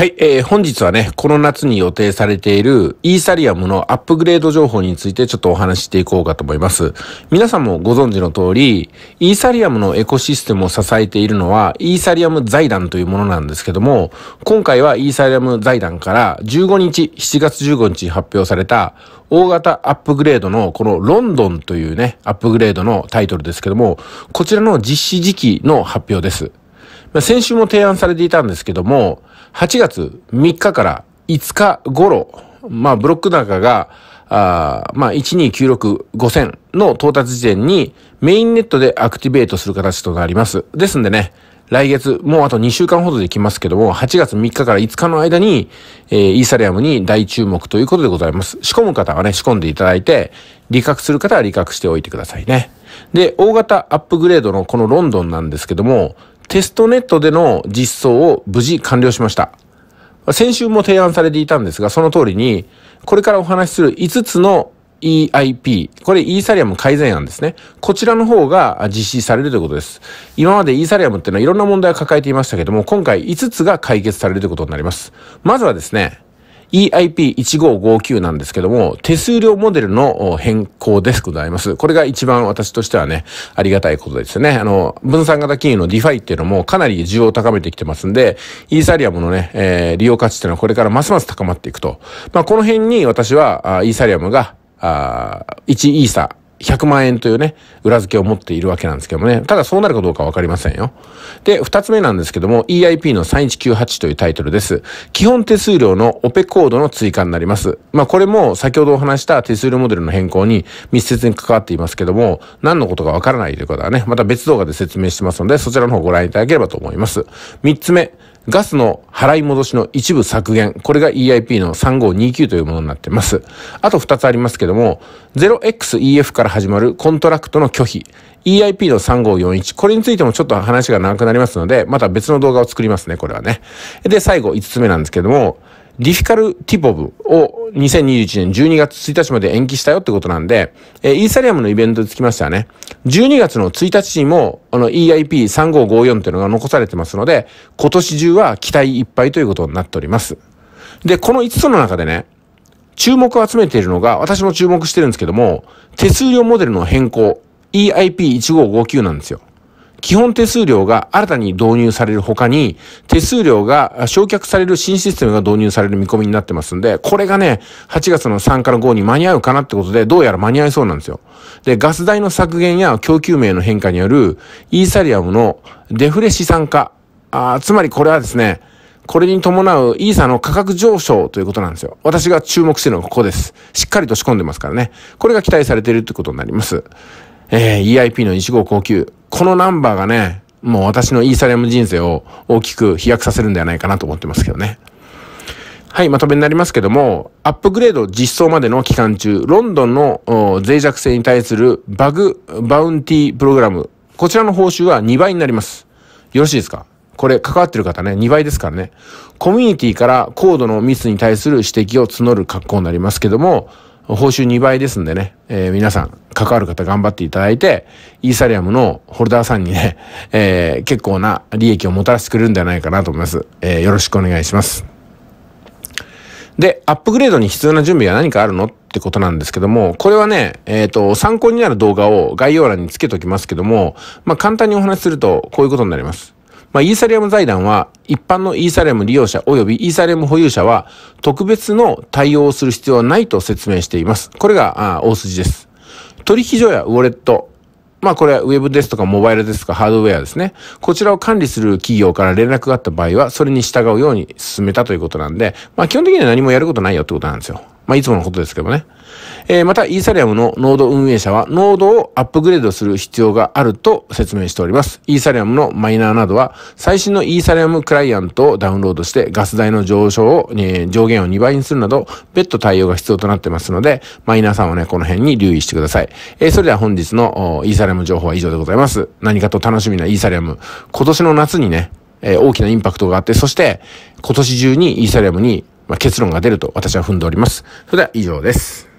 はい、えー、本日はね、この夏に予定されているイーサリアムのアップグレード情報についてちょっとお話ししていこうかと思います。皆さんもご存知の通り、イーサリアムのエコシステムを支えているのはイーサリアム財団というものなんですけども、今回はイーサリアム財団から15日、7月15日発表された大型アップグレードのこのロンドンというね、アップグレードのタイトルですけども、こちらの実施時期の発表です。ま先週も提案されていたんですけども、8月3日から5日頃、まあ、ブロック高が、あまあ、12965,000の到達時点にメインネットでアクティベートする形となります。ですんでね、来月、もうあと2週間ほどできますけども、8月3日から5日の間に、えー、イーサリアムに大注目ということでございます。仕込む方はね、仕込んでいただいて、利確する方は利確しておいてくださいね。で、大型アップグレードのこのロンドンなんですけども、テストネットでの実装を無事完了しました。先週も提案されていたんですが、その通りに、これからお話しする5つの EIP、これイーサリアム改善案ですね。こちらの方が実施されるということです。今までイーサリアムっていうのはいろんな問題を抱えていましたけども、今回5つが解決されるということになります。まずはですね、EIP1559 なんですけども、手数料モデルの変更ですございます。これが一番私としてはね、ありがたいことですよね。あの、分散型金融の d e f イっていうのもかなり需要を高めてきてますんで、イーサリアムのね、えー、利用価値っていうのはこれからますます高まっていくと。まあ、この辺に私は、イーサリアムが、あ1イーサ100万円というね、裏付けを持っているわけなんですけどもね。ただそうなるかどうかわかりませんよ。で、二つ目なんですけども、EIP の3198というタイトルです。基本手数料のオペコードの追加になります。まあこれも先ほどお話した手数料モデルの変更に密接に関わっていますけども、何のことかわからないということはね、また別動画で説明してますので、そちらの方をご覧いただければと思います。三つ目、ガスの払い戻しの一部削減。これが EIP の3529というものになってます。あと2つありますけども、0xEF から始まるコントラクトの拒否。EIP の3541。これについてもちょっと話が長くなりますので、また別の動画を作りますね、これはね。で、最後5つ目なんですけども、ディフィカルティポブを2021年12月1日まで延期したよってことなんで、えー、イーサリアムのイベントにつきましてはね、12月の1日にも、あの EIP3554 ていうのが残されてますので、今年中は期待いっぱいということになっております。で、この5つの中でね、注目を集めているのが、私も注目してるんですけども、手数料モデルの変更、EIP1559 なんですよ。基本手数料が新たに導入される他に、手数料が焼却される新システムが導入される見込みになってますんで、これがね、8月の3から5に間に合うかなってことで、どうやら間に合いそうなんですよ。で、ガス代の削減や供給名の変化による、イーサリアムのデフレ資産化。あつまりこれはですね、これに伴うイーサの価格上昇ということなんですよ。私が注目してるのはここです。しっかりと仕込んでますからね。これが期待されているってことになります。えー、EIP の1号高級。このナンバーがね、もう私のイーサリアム人生を大きく飛躍させるんではないかなと思ってますけどね。はい、まとめになりますけども、アップグレード実装までの期間中、ロンドンの脆弱性に対するバグバウンティプログラム、こちらの報酬は2倍になります。よろしいですかこれ、関わってる方ね、2倍ですからね。コミュニティから高度のミスに対する指摘を募る格好になりますけども、報酬2倍ですんでね、えー、皆さん、関わる方頑張っていただいて、イーサリアムのホルダーさんにね、えー、結構な利益をもたらしてくれるんじゃないかなと思います。えー、よろしくお願いします。で、アップグレードに必要な準備は何かあるのってことなんですけども、これはね、えっ、ー、と、参考になる動画を概要欄につけときますけども、まあ、簡単にお話しすると、こういうことになります。まあ、イーサリアム財団は、一般のイーサリアム利用者及びイーサリアム保有者は、特別の対応をする必要はないと説明しています。これが、あ大筋です。取引所やウォレット、まあこれはウェブですとかモバイルですとかハードウェアですね。こちらを管理する企業から連絡があった場合は、それに従うように進めたということなんで、まあ基本的には何もやることないよってことなんですよ。まあいつものことですけどね。えー、また、イーサリアムのノード運営者は、ノードをアップグレードする必要があると説明しております。イーサリアムのマイナーなどは、最新のイーサリアムクライアントをダウンロードして、ガス代の上昇を、えー、上限を2倍にするなど、別途対応が必要となってますので、マイナーさんはね、この辺に留意してください。えー、それでは本日のイーサリアム情報は以上でございます。何かと楽しみなイーサリアム。今年の夏にね、えー、大きなインパクトがあって、そして、今年中にイーサリアムに、まあ、結論が出ると私は踏んでおります。それでは以上です。